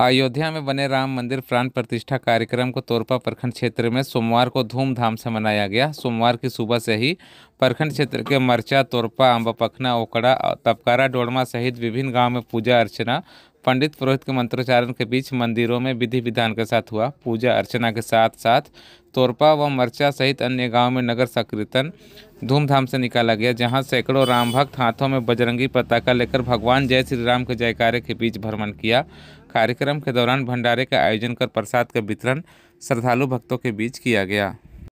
अयोध्या में बने राम मंदिर प्राण प्रतिष्ठा कार्यक्रम को तोरपा प्रखंड क्षेत्र में सोमवार को धूमधाम से मनाया गया सोमवार की सुबह से ही प्रखंड क्षेत्र के मरचा तोरपा अम्बापखना ओकड़ा तपकारा डोड़मा सहित विभिन्न गांव में पूजा अर्चना पंडित पुरोहित के मंत्रोच्चारण के बीच मंदिरों में विधि विधान के साथ हुआ पूजा अर्चना के साथ साथ तोरपा व मरचा सहित अन्य गांव में नगर संकीर्तन धूमधाम से निकाला गया जहां सैकड़ों राम भक्त हाथों में बजरंगी पताका लेकर भगवान जय श्री राम के जयकारे के बीच भ्रमण किया कार्यक्रम के दौरान भंडारे का आयोजन कर प्रसाद का वितरण श्रद्धालु भक्तों के बीच किया गया